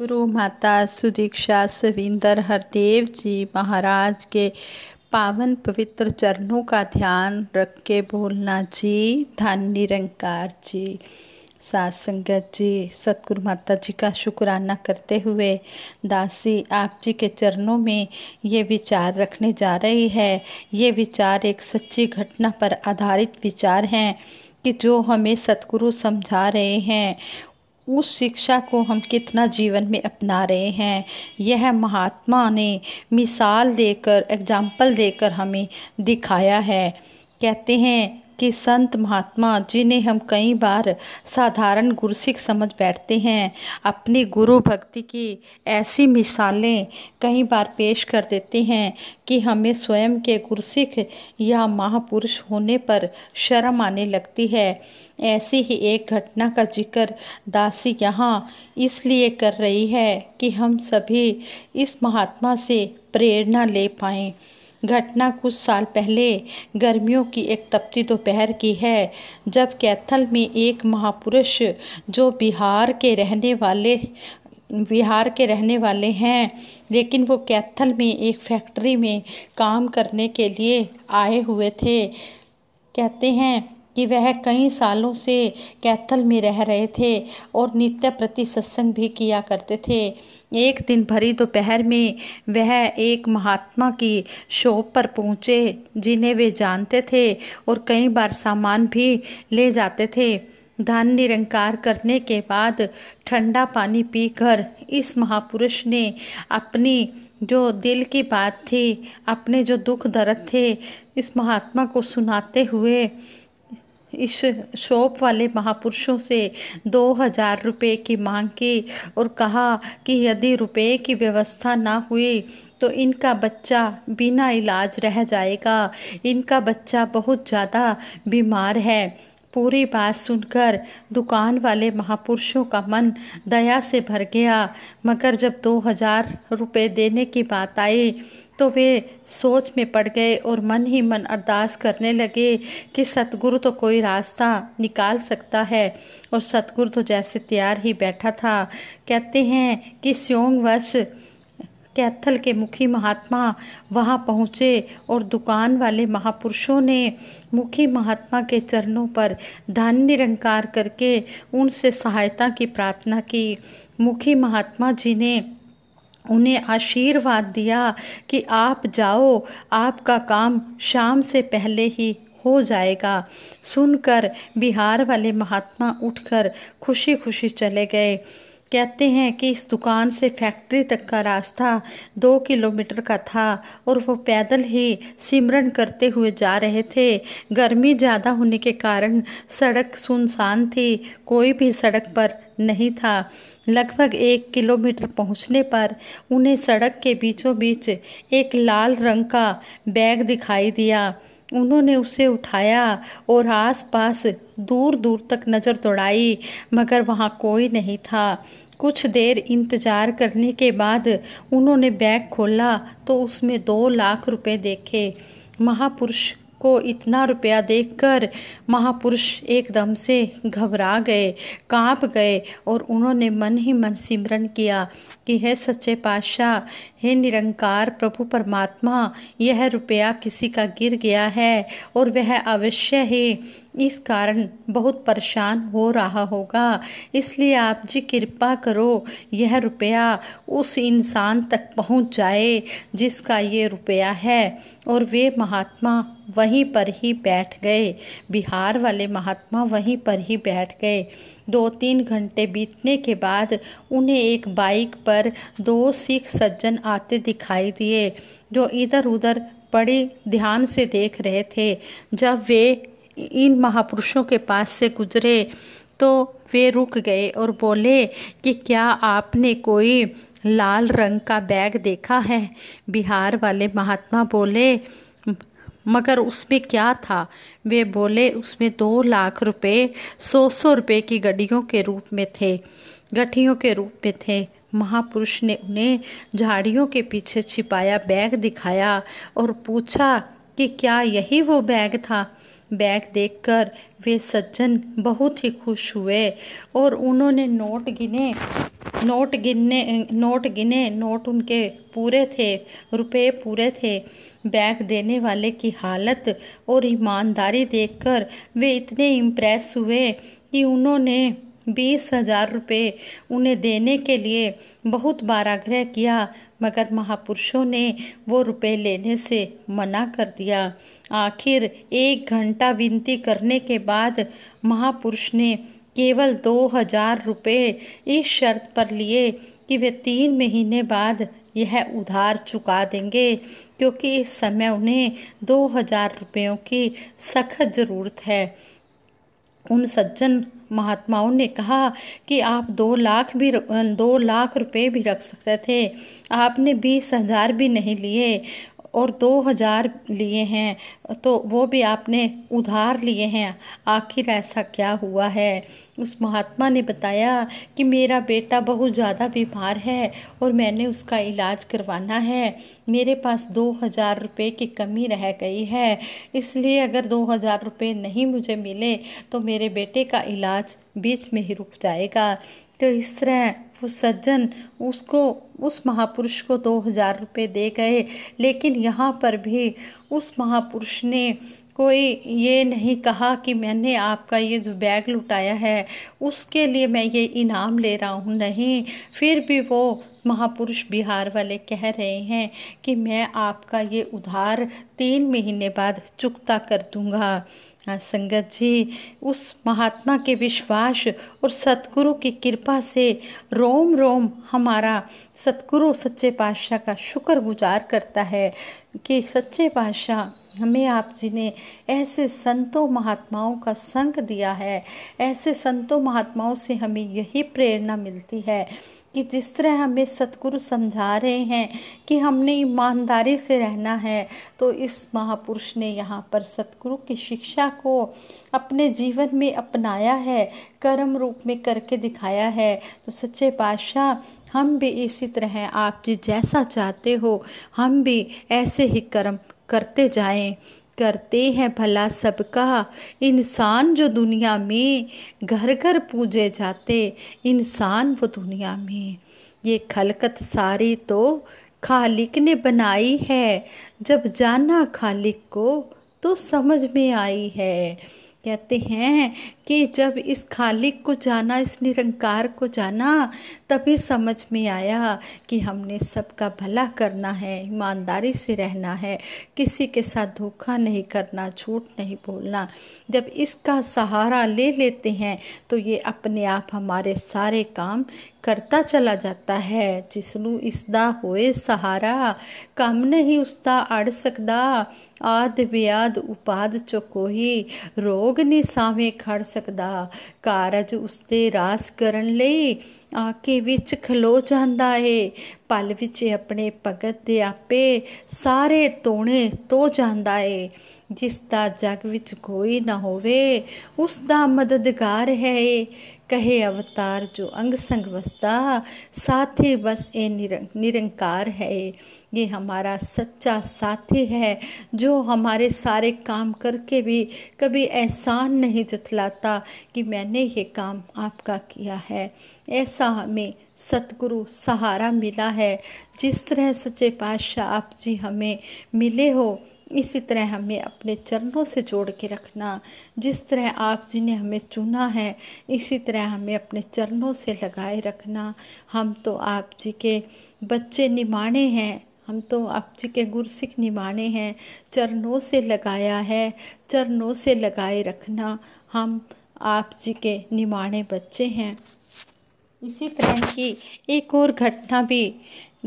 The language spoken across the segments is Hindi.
गुरु माता सुदीक्षा सविंदर हरदेव जी महाराज के पावन पवित्र चरणों का ध्यान रख के बोलना जी धन निरंकार जी सात संगत जी सतगुरु माता जी का शुक्राना करते हुए दासी आप जी के चरणों में ये विचार रखने जा रही है ये विचार एक सच्ची घटना पर आधारित विचार हैं कि जो हमें सतगुरु समझा रहे हैं उस शिक्षा को हम कितना जीवन में अपना रहे हैं यह महात्मा ने मिसाल देकर एग्जाम्पल देकर हमें दिखाया है कहते हैं कि संत महात्मा जिन्हें हम कई बार साधारण गुरुसिख समझ बैठते हैं अपनी गुरु भक्ति की ऐसी मिसालें कई बार पेश कर देते हैं कि हमें स्वयं के गुरुसिख या महापुरुष होने पर शर्म आने लगती है ऐसी ही एक घटना का जिक्र दासी यहाँ इसलिए कर रही है कि हम सभी इस महात्मा से प्रेरणा ले पाएँ घटना कुछ साल पहले गर्मियों की एक तपती दोपहर की है जब कैथल में एक महापुरुष जो बिहार के रहने वाले बिहार के रहने वाले हैं लेकिन वो कैथल में एक फैक्ट्री में काम करने के लिए आए हुए थे कहते हैं कि वह कई सालों से कैथल में रह रहे थे और नित्य प्रति सत्संग भी किया करते थे एक दिन भरी दोपहर में वह एक महात्मा की शॉप पर पहुंचे जिन्हें वे जानते थे और कई बार सामान भी ले जाते थे धन निरंकार करने के बाद ठंडा पानी पीकर इस महापुरुष ने अपनी जो दिल की बात थी अपने जो दुख दर्द थे इस महात्मा को सुनाते हुए इस शॉप वाले महापुरुषों से दो हजार रुपये की मांग की और कहा कि यदि रुपये की व्यवस्था ना हुई तो इनका बच्चा बिना इलाज रह जाएगा इनका बच्चा बहुत ज़्यादा बीमार है पूरी बात सुनकर दुकान वाले महापुरुषों का मन दया से भर गया मगर जब दो हजार रुपये देने की बात आई तो वे सोच में पड़ गए और मन ही मन अरदास करने लगे कि सतगुरु तो कोई रास्ता निकाल सकता है और सतगुरु तो जैसे तैयार ही बैठा था कहते हैं कि स्योंग वश कैथल के मुखी महात्मा वहाँ पहुँचे और दुकान वाले महापुरुषों ने मुखी महात्मा के चरणों पर धन निरंकार करके उनसे सहायता की प्रार्थना की मुखी महात्मा जी ने उन्हें आशीर्वाद दिया कि आप जाओ आपका काम शाम से पहले ही हो जाएगा सुनकर बिहार वाले महात्मा उठकर खुशी खुशी चले गए कहते हैं कि इस दुकान से फैक्ट्री तक का रास्ता दो किलोमीटर का था और वो पैदल ही सिमरन करते हुए जा रहे थे गर्मी ज़्यादा होने के कारण सड़क सुनसान थी कोई भी सड़क पर नहीं था लगभग एक किलोमीटर पहुंचने पर उन्हें सड़क के बीचों बीच एक लाल रंग का बैग दिखाई दिया उन्होंने उसे उठाया और आसपास दूर दूर तक नज़र दौड़ाई मगर वहाँ कोई नहीं था कुछ देर इंतजार करने के बाद उन्होंने बैग खोला तो उसमें दो लाख रुपए देखे महापुरुष को इतना रुपया देखकर महापुरुष एकदम से घबरा गए कांप गए और उन्होंने मन ही मन सिमरन किया कि हे सच्चे पातशाह हे निरंकार प्रभु परमात्मा यह रुपया किसी का गिर गया है और वह अवश्य ही इस कारण बहुत परेशान हो रहा होगा इसलिए आप जी कृपा करो यह रुपया उस इंसान तक पहुंच जाए जिसका ये रुपया है और वे महात्मा वहीं पर ही बैठ गए बिहार वाले महात्मा वहीं पर ही बैठ गए दो तीन घंटे बीतने के बाद उन्हें एक बाइक पर दो सिख सज्जन आते दिखाई दिए जो इधर उधर बड़े ध्यान से देख रहे थे जब वे इन महापुरुषों के पास से गुजरे तो वे रुक गए और बोले कि क्या आपने कोई लाल रंग का बैग देखा है बिहार वाले महात्मा बोले मगर उसमें क्या था वे बोले उसमें दो लाख रुपए सौ सौ रुपये की गड्डियों के रूप में थे गठियों के रूप में थे महापुरुष ने उन्हें झाड़ियों के पीछे छिपाया बैग दिखाया और पूछा कि क्या यही वो बैग था बैग देखकर वे सज्जन बहुत ही खुश हुए और उन्होंने नोट गिने नोट गिनने नोट गिने नोट उनके पूरे थे रुपए पूरे थे बैग देने वाले की हालत और ईमानदारी देखकर वे इतने इम्प्रेस हुए कि उन्होंने बीस हजार रुपये उन्हें देने के लिए बहुत बार आग्रह किया मगर महापुरुषों ने वो रुपए लेने से मना कर दिया आखिर एक घंटा विनती करने के बाद महापुरुष ने केवल दो हजार रुपये इस शर्त पर लिए कि वे तीन महीने बाद यह उधार चुका देंगे क्योंकि इस समय उन्हें दो हजार रुपयों की सख्त ज़रूरत है उन सज्जन महात्माओं ने कहा कि आप दो लाख भी दो लाख रुपए भी रख सकते थे आपने बीस हजार भी नहीं लिए और दो हजार लिए हैं तो वो भी आपने उधार लिए हैं आखिर ऐसा क्या हुआ है उस महात्मा ने बताया कि मेरा बेटा बहुत ज़्यादा बीमार है और मैंने उसका इलाज करवाना है मेरे पास दो हज़ार रुपये की कमी रह गई है इसलिए अगर दो हज़ार रुपये नहीं मुझे मिले तो मेरे बेटे का इलाज बीच में ही रुक जाएगा तो इस तरह वो सज्जन उसको उस महापुरुष को दो हजार रुपये दे गए लेकिन यहाँ पर भी उस महापुरुष ने कोई ये नहीं कहा कि मैंने आपका ये जो बैग लुटाया है उसके लिए मैं ये इनाम ले रहा हूँ नहीं फिर भी वो महापुरुष बिहार वाले कह रहे हैं कि मैं आपका ये उधार तीन महीने बाद चुकता कर दूँगा हाँ, संगत जी उस महात्मा के विश्वास और सतगुरु की कृपा से रोम रोम हमारा सतगुरु सच्चे पातशाह का शुक्र गुजार करता है कि सच्चे पातशाह हमें आप जी ने ऐसे संतों महात्माओं का संग दिया है ऐसे संतों महात्माओं से हमें यही प्रेरणा मिलती है कि जिस तरह हमें सतगुरु समझा रहे हैं कि हमने ईमानदारी से रहना है तो इस महापुरुष ने यहाँ पर सतगुरु की शिक्षा को अपने जीवन में अपनाया है कर्म रूप रूप में करके दिखाया है तो सच्चे पातशाह हम भी इसी तरह आप जी जैसा चाहते हो हम भी ऐसे ही कर्म करते जाएं करते हैं भला सबका इंसान जो दुनिया में घर घर पूजे जाते इंसान वो दुनिया में ये खलकत सारी तो खालिक ने बनाई है जब जाना खालिक को तो समझ में आई है कहते हैं कि जब इस खालिक को जाना इस निरंकार को जाना तभी समझ में आया कि हमने सबका भला करना है ईमानदारी से रहना है किसी के साथ धोखा नहीं करना झूठ नहीं बोलना जब इसका सहारा ले लेते हैं तो ये अपने आप हमारे सारे काम ਕਰਤਾ ਚਲਾ ਜਾਂਦਾ ਹੈ ਜਿਸ ਨੂੰ ਇਸ ਦਾ ਹੋਏ ਸਹਾਰਾ ਕੰਮ ਨਹੀਂ ਉਸ ਦਾ ਅੜ ਸਕਦਾ ਆਦ ਵਿਆਦ ਉਪਾਦ ਚੋ ਕੋਈ ਰੋਗ ਨਹੀਂ ਸਾਵੇਂ ਖੜ ਸਕਦਾ ਕਾਰਜ ਉਸ ਤੇ ਰਾਸ ਕਰਨ ਲਈ ਆਕੇ ਵਿੱਚ ਖਲੋ ਜਾਂਦਾ ਏ ਪਲ ਵਿੱਚ ਆਪਣੇ ਭਗਤ ਦੇ ਆਪੇ ਸਾਰੇ ਤੋਣੇ ਤੋ ਜਾਂਦਾ ਏ ਜਿਸ जग ਜਗ ਵਿੱਚ ना होवे ਹੋਵੇ ਉਸ ਦਾ ਮਦਦਗਾਰ ਹੈ ਕਹੇ ਅਵਤਾਰ ਜੋ ਅੰਗ ਸੰਗ ਵਸਦਾ ਸਾਥੀ ਬਸ ਇਹ ਨਿਰੰਕਾਰ है ये हमारा सच्चा साथी है जो हमारे सारे काम करके भी कभी एहसान नहीं जतलाता कि मैंने ये काम आपका किया है ऐसा हमें सतगुरु सहारा मिला है जिस तरह सच्चे पातशाह आप जी हमें मिले हो इसी तरह हमें अपने चरणों से जोड़ के रखना जिस तरह आप जी ने हमें चुना है इसी तरह हमें अपने चरणों से लगाए रखना हम तो आप जी के बच्चे निमाने हैं हम तो आप जी के गुरसिख निमाने हैं चरणों से लगाया है चरणों से लगाए रखना हम आप जी के निमाने बच्चे हैं इसी तरह की एक और घटना भी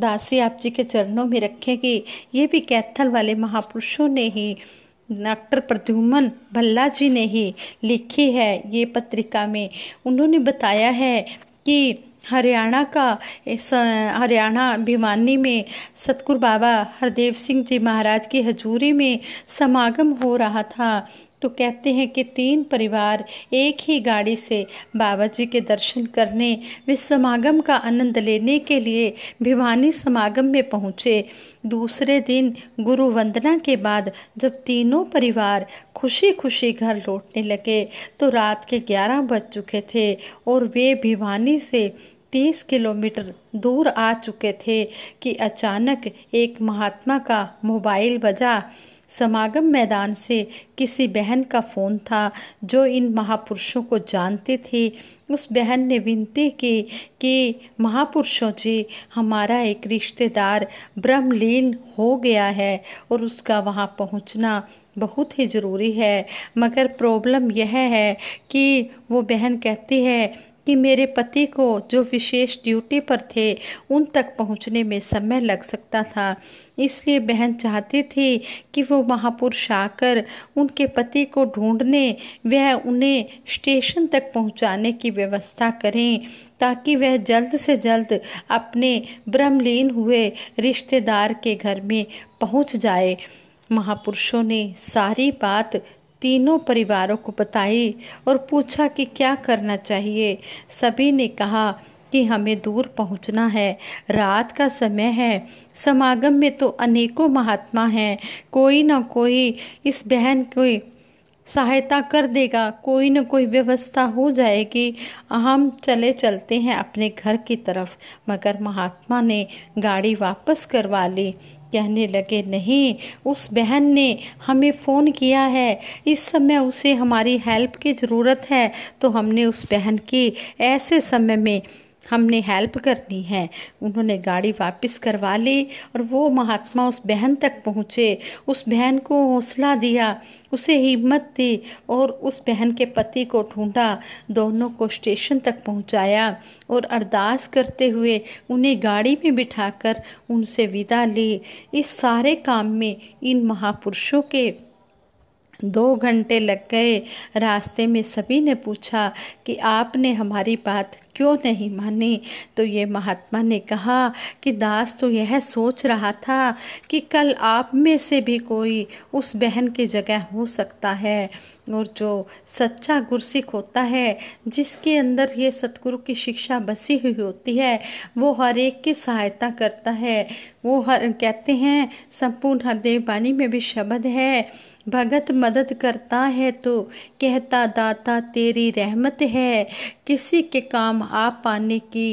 दासी आप जी के चरणों में रखेगी ये भी कैथल वाले महापुरुषों ने ही डॉक्टर प्रद्युमन भल्ला जी ने ही लिखी है ये पत्रिका में उन्होंने बताया है कि हरियाणा का हरियाणा भिवानी में सतगुरु बाबा हरदेव सिंह जी महाराज की हजूरी में समागम हो रहा था तो कहते हैं कि तीन परिवार एक ही गाड़ी से बाबा जी के दर्शन करने व समागम का आनंद लेने के लिए भिवानी समागम में पहुँचे दूसरे दिन गुरु वंदना के बाद जब तीनों परिवार खुशी खुशी घर लौटने लगे तो रात के ग्यारह बज चुके थे और वे भिवानी से तीस किलोमीटर दूर आ चुके थे कि अचानक एक महात्मा का मोबाइल बजा समागम मैदान से किसी बहन का फ़ोन था जो इन महापुरुषों को जानते थे उस बहन ने विनती की कि महापुरुषों जी हमारा एक रिश्तेदार ब्रह्मलीन हो गया है और उसका वहाँ पहुँचना बहुत ही ज़रूरी है मगर प्रॉब्लम यह है कि वो बहन कहती है कि मेरे पति को जो विशेष ड्यूटी पर थे उन तक पहुंचने में समय लग सकता था इसलिए बहन चाहती थी कि वो महापुरुष आकर उनके पति को ढूंढने वह उन्हें स्टेशन तक पहुंचाने की व्यवस्था करें ताकि वह जल्द से जल्द अपने ब्रह्मलीन हुए रिश्तेदार के घर में पहुंच जाए महापुरुषों ने सारी बात तीनों परिवारों को बताई और पूछा कि क्या करना चाहिए सभी ने कहा कि हमें दूर पहुंचना है रात का समय है समागम में तो अनेकों महात्मा हैं कोई ना कोई इस बहन की सहायता कर देगा कोई ना कोई व्यवस्था हो जाएगी हम चले चलते हैं अपने घर की तरफ मगर महात्मा ने गाड़ी वापस करवा ली कहने लगे नहीं उस बहन ने हमें फ़ोन किया है इस समय उसे हमारी हेल्प की ज़रूरत है तो हमने उस बहन की ऐसे समय में हमने हेल्प करनी है उन्होंने गाड़ी वापस करवा ली और वो महात्मा उस बहन तक पहुँचे उस बहन को हौसला दिया उसे हिम्मत दी और उस बहन के पति को ढूंढा दोनों को स्टेशन तक पहुँचाया और अरदास करते हुए उन्हें गाड़ी में बिठाकर उनसे विदा ली इस सारे काम में इन महापुरुषों के दो घंटे लग गए रास्ते में सभी ने पूछा कि आपने हमारी बात क्यों नहीं मानी तो ये महात्मा ने कहा कि दास तो यह सोच रहा था कि कल आप में से भी कोई उस बहन की जगह हो सकता है और जो सच्चा गुरसिक होता है जिसके अंदर ये सतगुरु की शिक्षा बसी हुई होती है वो हर एक की सहायता करता है वो हर कहते हैं संपूर्ण हरदेव वाणी में भी शब्द है भगत मदद करता है तो कहता दाता तेरी रहमत है किसी के काम आ पाने की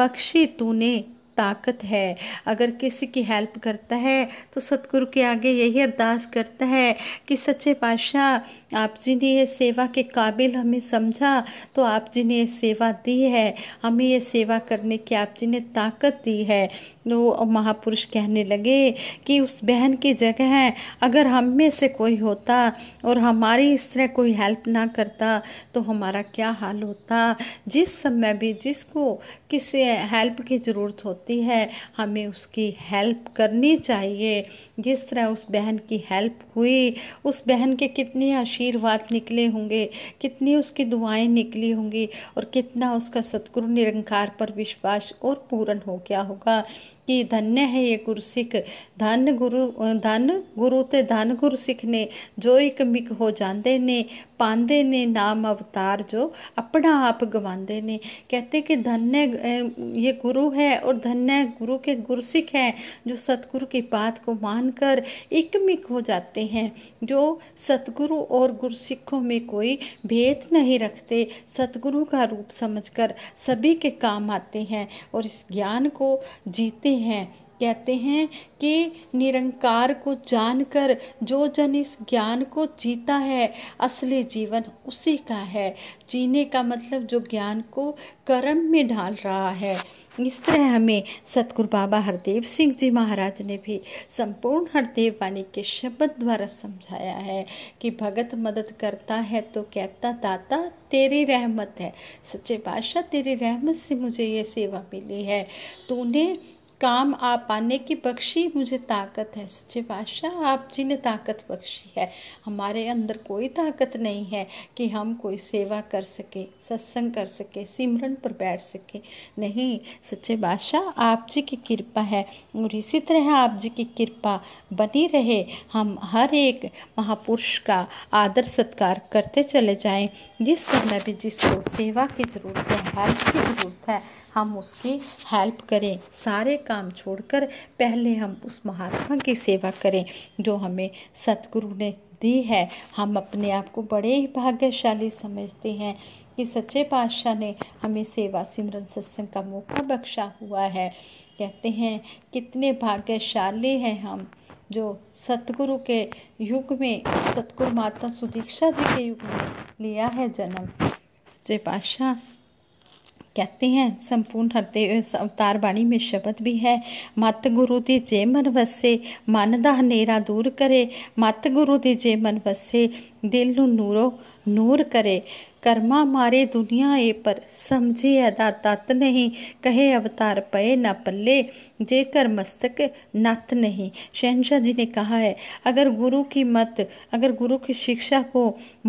बख्शी तूने ताकत है अगर किसी की हेल्प करता है तो सतगुरु के आगे यही अरदास करता है कि सच्चे पातशाह आप जी ने यह सेवा के काबिल हमें समझा तो आप जी ने यह सेवा दी है हमें यह सेवा करने की आप जी ने ताकत दी है तो महापुरुष कहने लगे कि उस बहन की जगह अगर हम में से कोई होता और हमारी इस तरह कोई हेल्प ना करता तो हमारा क्या हाल होता जिस समय भी जिसको किसी हेल्प की ज़रूरत होती करती है हमें उसकी हेल्प करनी चाहिए जिस तरह उस बहन की हेल्प हुई उस बहन के कितने आशीर्वाद निकले होंगे कितनी उसकी दुआएं निकली होंगी और कितना उसका सतगुरु निरंकार पर विश्वास और पूर्ण हो गया होगा कि धन्य है ये गुरसिख धन गुरु धन गुरु तो धन गुरसिख ने जो एक मिक हो जाते ने पाते ने नाम अवतार जो अपना आप गवाते ने कहते कि धन्य ये गुरु है और धन्य गुरु के गुरसिख हैं जो सतगुरु की बात को मानकर एक मिक हो जाते हैं जो सतगुरु और गुरसिखों में कोई भेद नहीं रखते सतगुरु का रूप समझकर सभी के काम आते हैं और इस ज्ञान को जीते हैं कहते हैं कि निरंकार को जानकर जो जन इस ज्ञान को जीता है असली जीवन उसी का है जीने का मतलब जो ज्ञान को कर्म में ढाल रहा है इस तरह हमें सतगुरु बाबा हरदेव सिंह जी महाराज ने भी संपूर्ण हरदेव वाणी के शब्द द्वारा समझाया है कि भगत मदद करता है तो कहता दाता तेरी रहमत है सच्चे बादशाह तेरी रहमत से मुझे ये सेवा मिली है तूने काम आ पाने की बख्शी मुझे ताकत है सच्चे बादशाह आप जी ने ताकत बख्शी है हमारे अंदर कोई ताकत नहीं है कि हम कोई सेवा कर सके सत्संग कर सके सिमरन पर बैठ सके नहीं सच्चे बादशाह आप जी की कृपा है और इसी तरह आप जी की कृपा बनी रहे हम हर एक महापुरुष का आदर सत्कार करते चले जाएं जिस समय भी जिसको सेवा की ज़रूरत है हेल्प की ज़रूरत है हम उसकी हेल्प करें सारे काम छोड़कर पहले हम उस महात्मा की सेवा करें जो हमें सतगुरु ने दी है हम अपने आप को बड़े ही भाग्यशाली समझते हैं कि सच्चे पातशाह ने हमें सेवा सिमरन सत्संग का मौका बख्शा हुआ है कहते हैं कितने भाग्यशाली हैं हम जो सतगुरु के युग में सतगुरु माता सुदीक्षा जी के युग में लिया है जन्म सच्चे पातशाह कहते हैं संपूर्ण हृदय अवतार बाणी में शब्द भी है मत गुरु दी जे मन वसे मन ਦਾ दूर करे मत गुरु ਗੁਰੂ जे मन वसे दिल नू नूरो नूर करे करमा मारे दुनिया ए पर समझे ਸਮਝੇ तत् नहीं कहे अवतार ਅਵਤਾਰ ਪਏ पल्ले ਪੱਲੇ ਜੇਕਰ नत नहीं शहनशाह जी ने कहा है अगर गुरु की मत अगर गुरु की शिक्षा को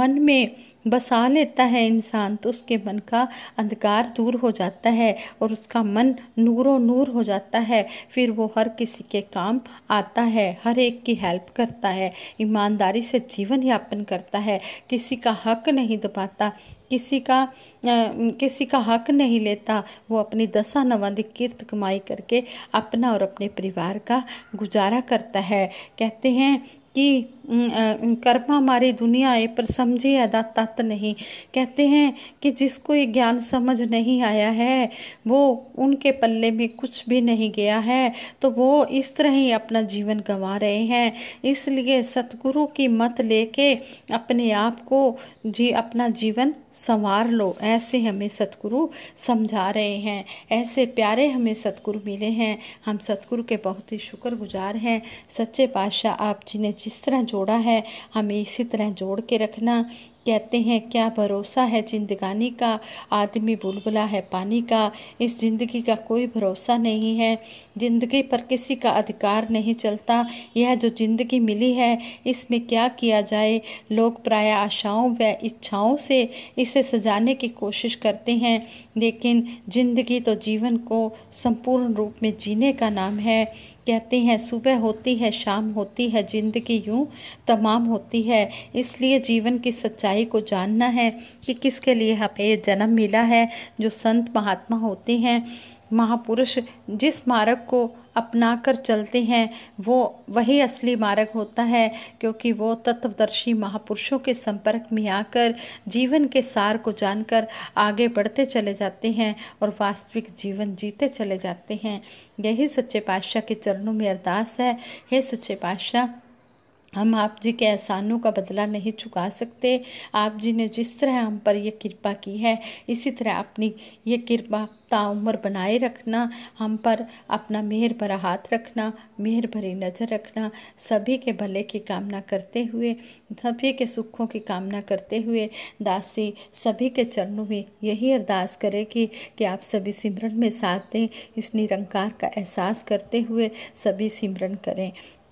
मन में बसा लेता है इंसान तो उसके मन का अंधकार दूर हो जाता है और उसका मन नूरों नूर हो जाता है फिर वो हर किसी के काम आता है हर एक की हेल्प करता है ईमानदारी से जीवन यापन करता है किसी का हक नहीं दबाता किसी का आ, किसी का हक नहीं लेता वो अपनी दशा नवंद कीर्त कमाई करके अपना और अपने परिवार का गुजारा करता है कहते हैं कि कर्मा हमारी दुनिया है पर समझे अदा तत् नहीं कहते हैं कि जिसको ये ज्ञान समझ नहीं आया है वो उनके पल्ले में कुछ भी नहीं गया है तो वो इस तरह ही अपना जीवन गंवा रहे हैं इसलिए सतगुरु की मत लेके अपने आप को जी अपना जीवन संवार लो ऐसे हमें सतगुरु समझा रहे हैं ऐसे प्यारे हमें सतगुरु मिले हैं हम सतगुरु के बहुत ही शुक्रगुजार हैं सच्चे पातशाह आप जी ने जिस तरह जोड़ा है हमें इसी तरह जोड़ के रखना कहते हैं क्या भरोसा है जिंदगानी का आदमी बुलबुला है पानी का इस जिंदगी का कोई भरोसा नहीं है जिंदगी पर किसी का अधिकार नहीं चलता यह जो जिंदगी मिली है इसमें क्या किया जाए लोग प्राय आशाओं व इच्छाओं से इसे सजाने की कोशिश करते हैं लेकिन जिंदगी तो जीवन को संपूर्ण रूप में जीने का नाम है कहती हैं सुबह होती है शाम होती है जिंदगी यूं तमाम होती है इसलिए जीवन की सच्चाई को जानना है कि किसके लिए हमें जन्म मिला है जो संत महात्मा होते हैं महापुरुष जिस मार्ग को अपना कर चलते हैं वो वही असली मार्ग होता है क्योंकि वो तत्वदर्शी महापुरुषों के संपर्क में आकर जीवन के सार को जानकर आगे बढ़ते चले जाते हैं और वास्तविक जीवन जीते चले जाते हैं यही सच्चे पातशाह के चरणों में अरदास है हे सच्चे पातशाह हम आप जी के एहसानों का बदला नहीं चुका सकते आप जी ने जिस तरह हम पर यह कृपा की है इसी तरह अपनी ये कृपा ताउम्र बनाए रखना हम पर अपना मेहर भरा हाथ रखना मेहर भरी नज़र रखना सभी के भले की कामना करते हुए सभी के सुखों की कामना करते हुए दासी सभी के चरणों में यही अरदास करेगी कि आप सभी सिमरन में साथ दें इस निरंकार का एहसास करते हुए सभी सिमरन करें